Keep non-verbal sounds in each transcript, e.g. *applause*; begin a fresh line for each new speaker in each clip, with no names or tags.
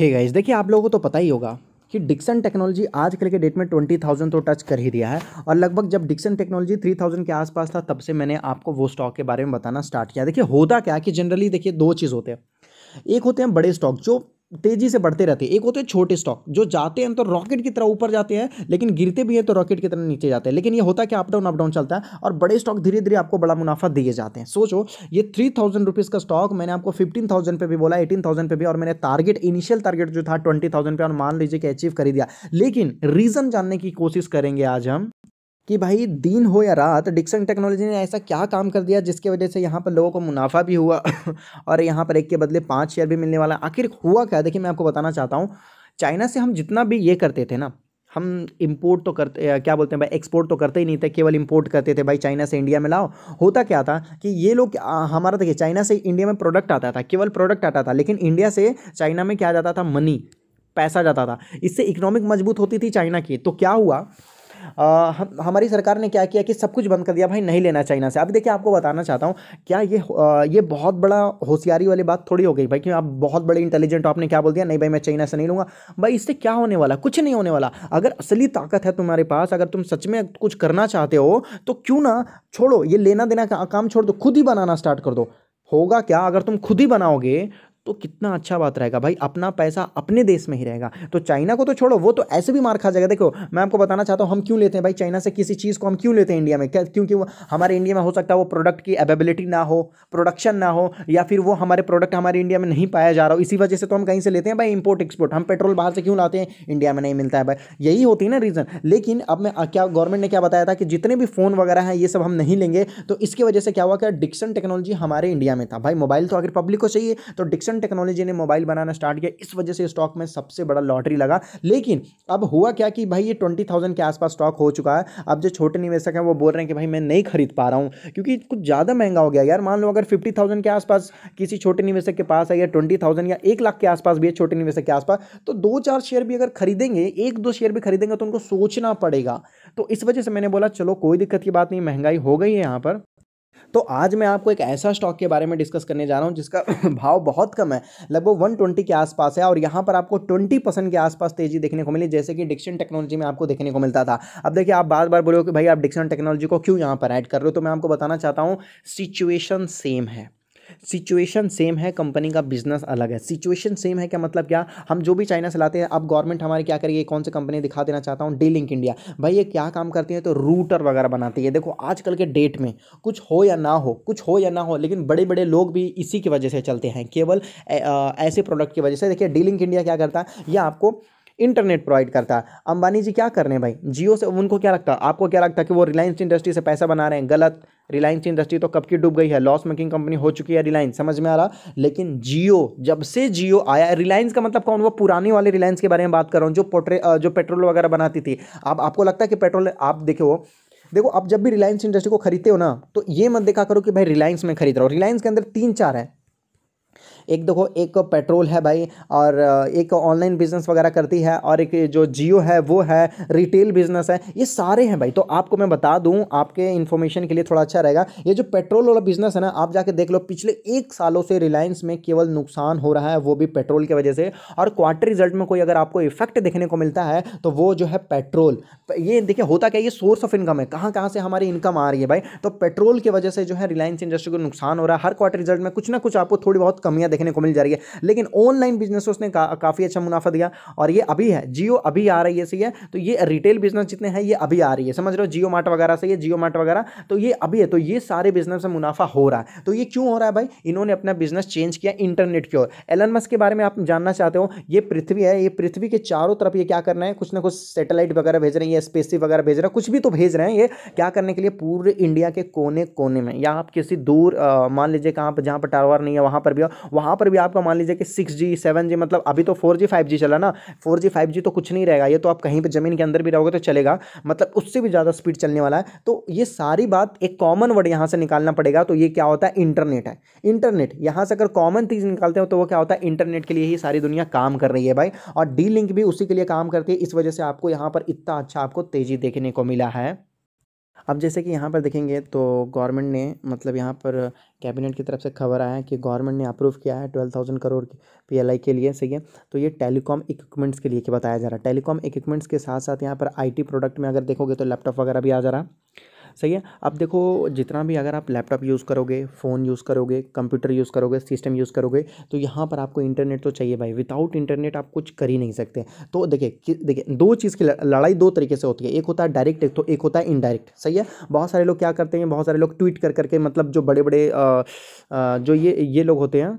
hey guys देखिए आप लोगों को तो पता ही होगा कि डिक्सन टेक्नोलॉजी आजकल के डेट में ट्वेंटी थाउजेंड तो टच कर ही दिया है और लगभग जब डिक्सन टेक्नोलॉजी थ्री थाउजेंड के आसपास था तब से मैंने आपको वो स्टॉक के बारे में बताना स्टार्ट किया देखिए होता क्या कि जनरली देखिए दो चीज़ होते हैं एक होते हैं बड़े स्टॉक जो तेजी से बढ़ते रहते हैं एक होते हैं छोटे स्टॉक जो जाते हैं तो रॉकेट की तरह ऊपर जाते हैं लेकिन गिरते भी हैं तो रॉकेट की तरह नीचे जाते हैं लेकिन ये होता है कि अपडाउन डाउन चलता है और बड़े स्टॉक धीरे धीरे आपको बड़ा मुनाफा दिए जाते हैं सोचो ये थ्री थाउजेंड रुपीज़ का स्टॉक मैंने आपको फिफ्टीन थाउजेंड भी बोला एटीन थाउजेंड भी और मैंने टारगेट इनिशियल टारगेट जो था ट्वेंटी थाउजेंड और मान लीजिए कि अचीव कर दिया लेकिन रीज़न जानने की कोशिश करेंगे आज हम कि भाई दिन हो या रात डिक्सन टेक्नोलॉजी ने ऐसा क्या काम कर दिया जिसके वजह से यहाँ पर लोगों को मुनाफा भी हुआ *laughs* और यहाँ पर एक के बदले पाँच शेयर भी मिलने वाला आखिर हुआ क्या देखिए मैं आपको बताना चाहता हूँ चाइना से हम जितना भी ये करते थे ना हम इम्पोर्ट तो करते क्या बोलते हैं भाई एक्सपोर्ट तो करते ही नहीं थे केवल इम्पोर्ट करते थे भाई चाइना से इंडिया में लाओ होता क्या था कि ये लोग हमारा देखिए चाइना से इंडिया में प्रोडक्ट आता था केवल प्रोडक्ट आता था लेकिन इंडिया से चाइना में क्या जाता था मनी पैसा जाता था इससे इकोनॉमिक मजबूत होती थी चाइना की तो क्या हुआ हम, हमारी सरकार ने क्या किया कि सब कुछ बंद कर दिया भाई नहीं लेना चाइना से अभी देखिए आपको बताना चाहता हूँ क्या ये आ, ये बहुत बड़ा होशियारी वाली बात थोड़ी हो गई भाई क्योंकि आप बहुत बड़े इंटेलिजेंट आपने क्या बोल दिया नहीं भाई मैं चाइना से नहीं लूँगा भाई इससे क्या होने वाला कुछ नहीं होने वाला अगर असली ताकत है तुम्हारे पास अगर तुम सच में कुछ करना चाहते हो तो क्यों ना छोड़ो ये लेना देना का काम छोड़ दो खुद ही बनाना स्टार्ट कर दो होगा क्या अगर तुम खुद ही बनाओगे तो कितना अच्छा बात रहेगा भाई अपना पैसा अपने देश में ही रहेगा तो चाइना को तो छोड़ो वो तो ऐसे भी मार खा जाएगा देखो मैं आपको बताना चाहता हूँ हम क्यों लेते हैं भाई चाइना से किसी चीज़ को हम क्यों लेते हैं इंडिया में क्योंकि हमारे इंडिया में हो सकता है वो प्रोडक्ट की अवेबिलिटी ना हो प्रोडक्शन ना हो या फिर वो हमारे प्रोडक्ट हमारे इंडिया में नहीं पाया जा रहा हो इसी वजह से तो हम कहीं से लेते हैं भाई इंपोर्ट एक्सपोर्ट हम पेट्रोल बाहर से क्यों लाते हैं इंडिया में नहीं मिलता है भाई यही होती है ना रीज़न लेकिन अब मैं क्या गवर्नमेंट ने क्या बताया था कि जितने भी फ़ोन वगैरह हैं ये सब हम नहीं लेंगे तो इसकी वजह से क्या हुआ कि डिक्सन टेक्नोलॉजी हमारे इंडिया में था भाई मोबाइल तो अगर पब्लिक को चाहिए तो डिक्सन एडिसन टेक्नोलॉजी ने मोबाइल बनाना स्टार्ट किया इस वजह से स्टॉक में सबसे बड़ा लॉटरी लगा लेकिन अब हुआ क्या कि भाई ये ट्वेंटी थाउजेंड के आसपास स्टॉक हो चुका है अब जो छोटे निवेशक हैं वो बोल रहे हैं कि भाई मैं नहीं खरीद पा रहा हूँ क्योंकि कुछ ज़्यादा महंगा हो गया यार मान लो अगर फिफ्टी थाउजेंड के आसपास किसी छोटे निवेशक के पास है या ट्वेंटी या एक लाख के आसपास भी है छोटे निवेशक के आसपास तो दो चार शेयर भी अगर खरीदेंगे एक दो शेयर भी खरीदेंगे तो उनको सोचना पड़ेगा तो इस वजह से मैंने बोला चलो कोई दिक्कत की बात नहीं महंगाई हो गई है यहाँ पर तो आज मैं आपको एक ऐसा स्टॉक के बारे में डिस्कस करने जा रहा हूँ जिसका *coughs* भाव बहुत कम है लगभग वन ट्वेंटी के आसपास है और यहाँ पर आपको ट्वेंटी परसेंट के आसपास तेजी देखने को मिली जैसे कि डिक्शन टेक्नोलॉजी में आपको देखने को मिलता था अब देखिए आप बार बार बोलो कि भाई आप डिक्शन टेक्नोलॉजी को क्यों यहाँ पर ऐड कर रहे हो तो मैं आपको बताना चाहता हूँ सिचुएशन सेम है सिचुएशन सेम है कंपनी का बिजनेस अलग है सिचुएशन सेम है क्या मतलब क्या हम जो भी चाइना से लाते हैं अब गवर्नमेंट हमारे क्या करिए कौन सी कंपनी दिखा देना चाहता हूँ डी लिंक इंडिया भाई ये क्या काम करती है तो रूटर वगैरह बनाती है देखो आजकल के डेट में कुछ हो या ना हो कुछ हो या ना हो लेकिन बड़े बड़े लोग भी इसी की वजह से चलते हैं केवल ऐसे प्रोडक्ट की वजह से देखिए डी लिंक इंडिया क्या करता है यह आपको इंटरनेट प्रोवाइड करता है अंबानी जी क्या कर रहे हैं भाई जियो से उनको क्या लगता है आपको क्या लगता है कि वो रिलायंस इंडस्ट्री से पैसा बना रहे हैं गलत रिलायंस इंडस्ट्री तो कब की डूब गई है लॉस मेकिंग कंपनी हो चुकी है रिलायंस समझ में आ रहा लेकिन जियो जब से जियो आया रिलायंस का मतलब कौन वो पुराने वाले रिलायंस के बारे में बात कर रहा हूँ जो पोट्रे जो पेट्रोल वगैरह बनाती थी अब आपको लगता है कि पेट्रोल आप देखो देखो आप जब भी रिलायंस इंडस्ट्री को खरीदते हो ना तो ये मत देखा करो कि भाई रिलायंस में खरीद रहा हो रिलायंस के अंदर तीन चार है एक देखो एक पेट्रोल है भाई और एक ऑनलाइन बिजनेस वगैरह करती है और एक जो जियो है वो है रिटेल बिजनेस है ये सारे हैं भाई तो आपको मैं बता दूँ आपके इन्फॉर्मेशन के लिए थोड़ा अच्छा रहेगा ये जो पेट्रोल वाला बिजनेस है ना आप जाके देख लो पिछले एक सालों से रिलायंस में केवल नुकसान हो रहा है वो भी पेट्रोल की वजह से और क्वार्टर रिजल्ट में कोई अगर आपको इफेक्ट देखने को मिलता है तो वो जो है पेट्रोल ये देखिए होता क्या ये सोर्स ऑफ इनकम है कहाँ कहाँ से हमारी इनकम आ रही है भाई तो पेट्रोल की वजह से जो है रिलायंस इंडस्ट्री को नुकसान हो रहा है हर क्वार्टर रिजल्ट में कुछ ना कुछ आपको थोड़ी बहुत कमियाँ देखने को मिल जा रही है लेकिन ऑनलाइन बिजनेस उसने का, काफ़ी अच्छा मुनाफा दिया और ये अभी है जियो अभी आ रही है सही है तो ये रिटेल बिजनेस जितने हैं ये अभी आ रही है समझ रहे हो जियो मार्ट वगैरह से ये जियो मार्ट वगैरह तो ये अभी है तो ये सारे बिजनेस में मुनाफा हो रहा है तो ये क्यों हो रहा है भाई इन्होंने अपना बिजनेस चेंज किया इंटरनेट की ओर एलन मस्क के बारे में आप जानना चाहते हो ये पृथ्वी है ये पृथ्वी के चारों तरफ ये क्या करना है कुछ ना कुछ सेटेलाइट वगैरह भेज रहे हैं या स्पेसी वगैरह भेज रहे हैं कुछ भी तो भेज रहे हैं ये क्या करने के लिए पूरे इंडिया के कोने कोने में या आप किसी दूर मान लीजिए कहाँ पर जहाँ पर टावर नहीं है वहाँ पर भी हो वहाँ पर भी आपका मान लीजिए कि सिक्स जी सेवन जी मतलब अभी तो फोर जी फाइव जी चला ना फोर जी फाइव जी तो कुछ नहीं रहेगा ये तो आप कहीं पर ज़मीन के अंदर भी रहोगे तो चलेगा मतलब उससे भी ज़्यादा स्पीड चलने वाला है तो ये सारी बात एक कॉमन वर्ड यहाँ से निकालना पड़ेगा तो ये क्या होता है इंटरनेट है इंटरनेट यहाँ से अगर कॉमन चीज़ निकालते हो तो वो क्या होता है इंटरनेट के लिए ही सारी दुनिया काम कर रही है भाई और डी लिंक भी उसी के लिए काम करती है इस वजह से आपको यहाँ पर इतना अच्छा आपको तेज़ी देखने को मिला है अब जैसे कि यहाँ पर देखेंगे तो गवर्नमेंट ने मतलब यहाँ पर कैबिनेट की तरफ से खबर आया है कि गवर्नमेंट ने अप्रूव किया है ट्वेल्व थाउजेंड करोड़ पीएलआई के लिए सही है तो ये टेलीकॉम इक्विपमेंट्स के लिए के बताया जा रहा है टेलीकॉम इक्विपमेंट्स के साथ साथ यहाँ पर आईटी प्रोडक्ट में अगर देखोगे तो लैपटॉप वगैरह भी आ जा रहा है सही है अब देखो जितना भी अगर आप लैपटॉप यूज़ करोगे फ़ोन यूज़ करोगे कंप्यूटर यूज़ करोगे सिस्टम यूज़ करोगे तो यहाँ पर आपको इंटरनेट तो चाहिए भाई विदाउट इंटरनेट आप कुछ कर ही नहीं सकते तो देखिए देखिए दो चीज़ की लड़ाई दो तरीके से होती है एक होता है डायरेक्ट तो एक होता है इनडायरेक्ट सही है बहुत सारे लोग क्या करते हैं बहुत सारे लोग ट्वीट कर करके मतलब जो बड़े बड़े जो ये ये लोग होते हैं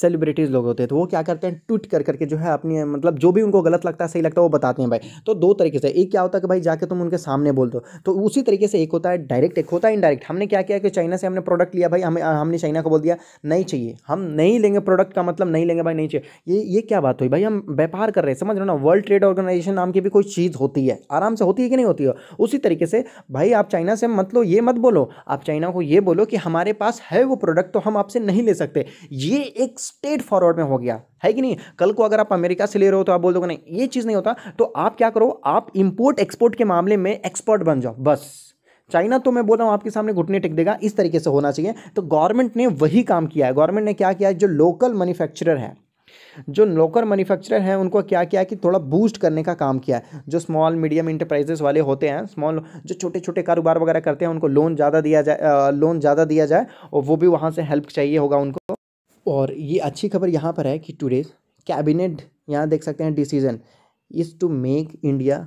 सेलिब्रिटीज़ लोग होते हैं तो वो क्या करते हैं ट्वीट कर करके जो है अपनी मतलब जो भी उनको गलत लगता है सही लगता है वो बताते हैं भाई तो दो तरीके से एक क्या होता है कि भाई जाके तुम उनके सामने बोल दो तो उसी तरीके से एक होता है डायरेक्ट एक होता है इनडायरेक्ट हमने क्या किया कि चाइना से हमने प्रोडक्ट लिया भाई हमें हमने चाइना को बोल दिया नहीं चाहिए हम नहीं लेंगे प्रोडक्ट का मतलब नहीं लेंगे भाई नहीं चाहिए ये ये क्या बात हुई भाई हम व्यापार कर रहे हैं समझ रहे हो ना वर्ल्ड ट्रेड ऑर्गेनाइजेशन नाम की भी कोई चीज़ होती है आराम से होती है कि नहीं होती है उसी तरीके से भाई आप चाइना से मतलब ये मत बोलो आप चाइना को ये बोलो कि हमारे पास है वो प्रोडक्ट तो हम आपसे नहीं ले सकते ये एक स्ट्रेट फॉरवर्ड में हो गया है कि नहीं कल को अगर आप अमेरिका से ले रहे हो तो आप बोल दोगे नहीं ये चीज़ नहीं होता तो आप क्या करो आप इम्पोर्ट एक्सपोर्ट के मामले में एक्सपर्ट बन जाओ बस चाइना तो मैं बोल रहा हूँ आपके सामने घुटने टिक देगा इस तरीके से होना चाहिए तो गवर्नमेंट ने वही काम किया है गवर्नमेंट ने क्या किया है जो लोकल मैन्युफैक्चरर है जो लोकल मैन्युफैक्चरर हैं उनको क्या किया कि थोड़ा बूस्ट करने का काम किया है जो स्मॉल मीडियम इंटरप्राइजेस वाले होते हैं स्मॉल जो छोटे छोटे कारोबार वगैरह करते हैं उनको लोन ज़्यादा दिया जाए लोन ज़्यादा दिया जाए और वो भी वहाँ से हेल्प चाहिए होगा उनको और ये अच्छी खबर यहाँ पर है कि टुडे कैबिनेट यहाँ देख सकते हैं decision is to make India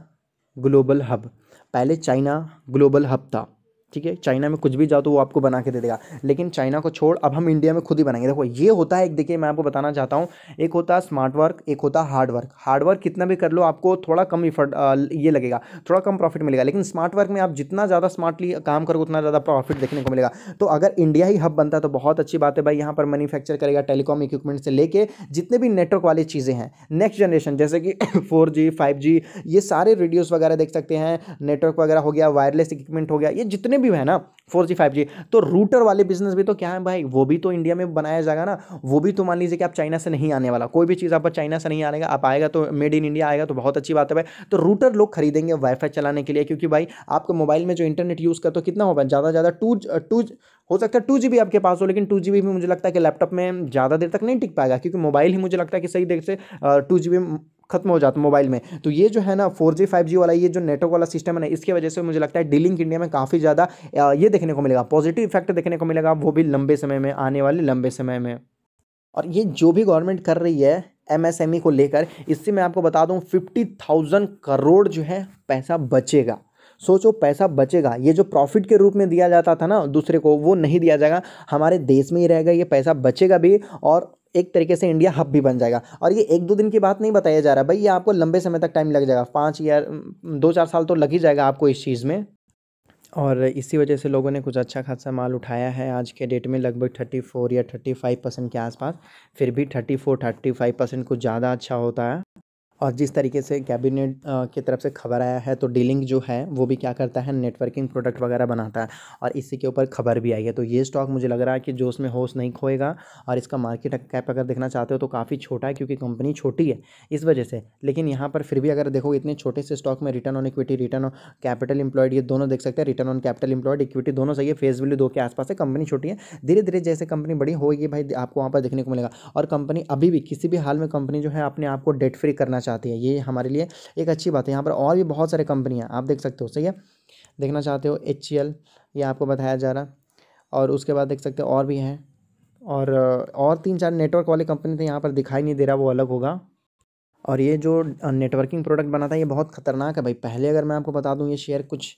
global hub पहले चाइना ग्लोबल हब था ठीक है चाइना में कुछ भी जाओ तो वो आपको बना के दे देगा लेकिन चाइना को छोड़ अब हम इंडिया में खुद ही बनाएंगे देखो ये होता है एक देखिए मैं आपको बताना चाहता हूँ एक होता है स्मार्ट वर्क एक होता है हार्ड वर्क हार्ड वर्क कितना भी कर लो आपको थोड़ा कम इफर्ट ये लगेगा थोड़ा कम प्रॉफिट मिलेगा लेकिन स्मार्ट वर्क में आप जितना ज़्यादा स्मार्टली काम करोगे उतना ज़्यादा प्रॉफिट देखने को मिलेगा तो अगर इंडिया ही हब बनता तो बहुत अच्छी बात है भाई यहाँ पर मैनुफैक्चर करेगा टेलीकॉम इक्विपमेंट से लेके जितने भी नेटवर्क वाली चीज़ें हैं नेक्स्ट जनरेशन जैसे कि फोर जी फाइव जी ये सारे रेडियोज़ वगैरह देख सकते हैं नेटवर्क वगैरह हो गया वायरलेस इक्विपमेंट हो गया ये जितने भी है ना फोर जी फाइव जी तो रूटर वाले बिजनेस भी तो क्या है भाई वो भी तो इंडिया में बनाया जाएगा ना वो भी तो मान लीजिए कि आप चाइना से नहीं आने वाला कोई भी चीज़ आप चाइना से नहीं आनेगा आप आएगा तो मेड इन इंडिया आएगा तो बहुत अच्छी बात है भाई तो रूटर लोग खरीदेंगे वाईफाई चलाने के लिए क्योंकि भाई आपके मोबाइल में जो इंटरनेट यूज़ करते हो कितना होगा ज़्यादा ज़्यादा टू टू हो सकता है टू जी आपके पास हो लेकिन टू जी भी मुझे लगता है कि लैपटॉप में ज़्यादा देर तक नहीं टिक पाएगा क्योंकि मोबाइल ही मुझे लगता है कि सही देर से टू जी खत्म हो जाता है मोबाइल में तो ये जो है ना फोर जी फाइव जी वाला ये जो नेटवर्क वाला सिस्टम है ना इसकी वजह से मुझे लगता है डीलिंग इंडिया में काफ़ी ज़्यादा ये देखने को मिलेगा पॉजिटिव इफेक्ट देखने को मिलेगा वो भी लंबे समय में आने वाले लंबे समय में और ये जो भी गवर्नमेंट कर रही है एमएसएमई e को लेकर इससे मैं आपको बता दूं फिफ्टी थाउजेंड करोड़ जो है पैसा बचेगा सोचो पैसा बचेगा ये जो प्रॉफिट के रूप में दिया जाता था ना दूसरे को वो नहीं दिया जाएगा हमारे देश में ही रहेगा ये पैसा बचेगा भी और एक तरीके से इंडिया हब भी बन जाएगा और ये एक दो दिन की बात नहीं बताया जा रहा भाई ये आपको लंबे समय तक टाइम लग जाएगा पाँच या दो चार साल तो लग ही जाएगा आपको इस चीज़ में और इसी वजह से लोगों ने कुछ अच्छा खासा माल उठाया है आज के डेट में लगभग थर्टी फोर या थर्टी फाइव परसेंट के आसपास फिर भी thirty four thirty five percent कुछ ज़्यादा अच्छा होता है और जिस तरीके से कैबिनेट की तरफ से खबर आया है तो डीलिंग जो है वो भी क्या करता है नेटवर्किंग प्रोडक्ट वगैरह बनाता है और इसी के ऊपर खबर भी आई है तो ये स्टॉक मुझे लग रहा है कि जोश में होश नहीं खोएगा और इसका मार्केट कैप अगर देखना चाहते हो तो काफ़ी छोटा है क्योंकि कंपनी छोटी है इस वजह से लेकिन यहाँ पर फिर भी अगर देखो इतने छोटे से स्टॉक में return on equity return on capital employed ये दोनों देख सकते हैं return on capital employed equity दोनों सही है फेस वैल्यू दो के आसपास है कंपनी छोटी है धीरे धीरे जैसे कंपनी बड़ी होगी भाई आपको वहाँ पर देखने को मिलेगा और कंपनी अभी भी किसी भी हाल में कंपनी जो है अपने आप को डेट फ्री करना चाहती है ये हमारे लिए एक अच्छी बात है यहाँ पर और भी बहुत सारे कंपनियाँ आप देख सकते हो सही है देखना चाहते हो एच ये आपको बताया जा रहा और उसके बाद देख सकते हो और भी हैं और और तीन चार नेटवर्क वाली कंपनी तो यहाँ पर दिखाई नहीं दे रहा वो अलग होगा और ये जो नेटवर्किंग प्रोडक्ट बना था ये बहुत खतरनाक है भाई पहले अगर मैं आपको बता दूँ ये शेयर कुछ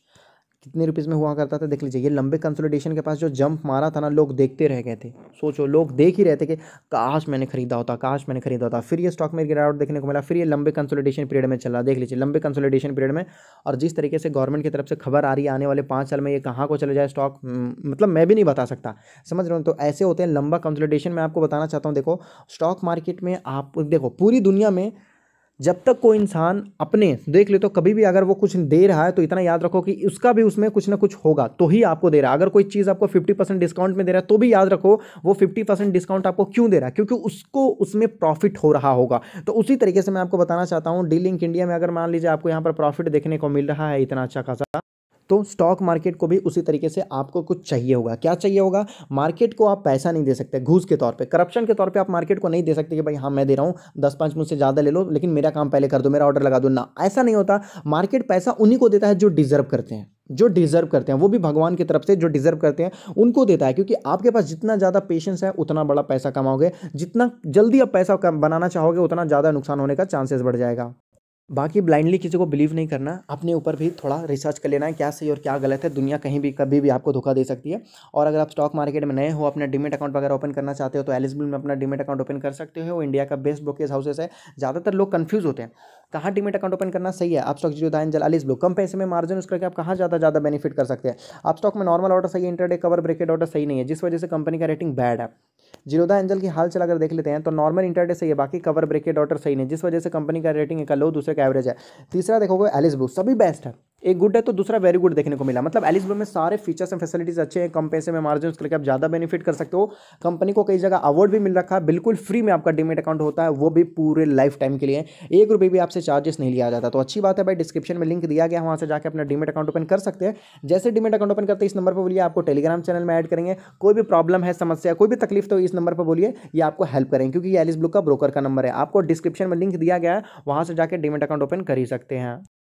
कितने रुपीज़ में हुआ करता था देख लीजिए ये लंबे कंसोलिडेशन के पास जो जंप मारा था ना लोग देखते रह गए थे सोचो लोग देख ही रहे थे कि काश मैंने खरीदा होता काश मैंने खरीदा होता फिर ये स्टॉक में गिरावट देखने को मिला फिर ये लंबे कंसोलिडेशन पीरियड में चला देख लीजिए लंबे कंसोलिडेशन पीरियड में और जिस तरीके से गवर्नमेंट की तरफ से खबर आ रही है आने वाले पाँच साल में ये कहाँ को चले जाए स्टॉक हम्म, मतलब मैं भी नहीं बता सकता समझ रहा हूँ तो ऐसे होते हैं लंबा कंसोलिडेशन मैं आपको बताना चाहता हूँ देखो स्टॉक मार्केट में आप देखो पूरी दुनिया में जब तक कोई इंसान अपने देख ले तो कभी भी अगर वो कुछ दे रहा है तो इतना याद रखो कि उसका भी उसमें कुछ ना कुछ होगा तो ही आपको दे रहा है अगर कोई चीज़ आपको 50 परसेंट डिस्काउंट में दे रहा है तो भी याद रखो वो 50 परसेंट डिस्काउंट आपको क्यों दे रहा है क्योंकि उसको उसमें प्रॉफिट हो रहा होगा तो उसी तरीके से मैं आपको बताना चाहता हूँ डीलिंक इंडिया में अगर मान लीजिए आपको यहाँ पर प्रॉफिट देखने को मिल रहा है इतना अच्छा खासा तो स्टॉक मार्केट को भी उसी तरीके से आपको कुछ चाहिए होगा क्या चाहिए होगा मार्केट को आप पैसा नहीं दे सकते घूस के तौर पर करप्शन के तौर पर आप मार्केट को नहीं दे सकते कि भाई हाँ मैं दे रहा हूँ दस पाँच मुझसे ज़्यादा ले लो लेकिन मेरा काम पहले कर दो मेरा ऑर्डर लगा दो ना ऐसा नहीं होता मार्केट पैसा उन्हीं को देता है जो डिजर्व करते हैं जो डिजर्व करते हैं वो भी भगवान की तरफ से जो डिजर्व करते हैं उनको देता है क्योंकि आपके पास जितना ज़्यादा पेशेंस है उतना बड़ा पैसा कमाओगे जितना जल्दी आप पैसा बनाना चाहोगे उतना ज़्यादा नुकसान होने का चांसेस बढ़ जाएगा बाकी ब्लाइंडली किसी को बिलीव नहीं करना अपने ऊपर भी थोड़ा रिसर्च कर लेना है क्या सही और क्या गलत है दुनिया कहीं भी कभी भी आपको धोखा दे सकती है और अगर आप स्टॉक मार्केट में नए हो अपने डिमेट अकाउंट वगैरह ओपन करना चाहते हो तो एलिजिबल में अपना डिमेट अकाउंट ओपन कर सकते हो इंडिया का बेस्ट ब्रोकेज हाउसेस है ज़्यादातर लोग कन्फ्यूज़ होते हैं कहाँ डिमेट अकाउंट ओपन करना सही है आप stock zero Angel Alice Blue कम पैसे में मार्जिन उसके आप कहाँ ज़्यादा ज़्यादा बेनिफिट कर सकते हैं आप स्टॉक में नॉर्मल ऑर्डर सही है इंटरडे कवर ब्रेकेड ऑर्डर सही नहीं है जिस वजह से कंपनी का रेटिंग बैड है जीरोदा एंजल की हाल चल अगर देख लेते हैं तो नॉर्मल इंटरडे सही है बाकी कवर ब्रेकेड ऑर्डर सही नहीं जिस वजह से कंपनी का रेटिंग एक लो दूसरे का एवरेज है तीसरा देखोगे एलिस ब्लू सभी बेस्ट है एक गुड है तो दूसरा वेरी गुड देखने को मिला मतलब एलिस ब्लू में सारे फीचर्स एंड फैसिलिटीज़ अच्छे हैं कम पैसे में मार्जिन करके आप ज़्यादा बेनिफिट कर सकते हो कंपनी को कई जगह अवार्ड भी मिल रखा है बिल्कुल फ्री में आपका डिमेट अकाउंट होता है वो भी पूरे लाइफ टाइम के लिए एक रुपये भी आपसे चार्जेस नहीं लिया जाता तो अच्छी बात है भाई डिस्क्रिप्शन में लिंक दिया गया वहाँ से जाकर अपना डिमेट अकाउंट ओपन कर सकते हैं जैसे डिमेट अकाउंट ओपन करते हैं इस नंबर पर बोलिए आपको टेलीग्राम चैनल में एड करेंगे कोई भी प्रॉब्लम है समस्या कोई भी तकलीफ तो इस नंबर पर बोलिए ये आपको हेल्प करेंगे क्योंकि ये एलिस ब्लू का ब्रोकर का नंबर है आपको डिस्क्रिप्शन में लिंक दिया गया है वहाँ से जाकर डिमेट अकाउंट ओपन कर ही सकते हैं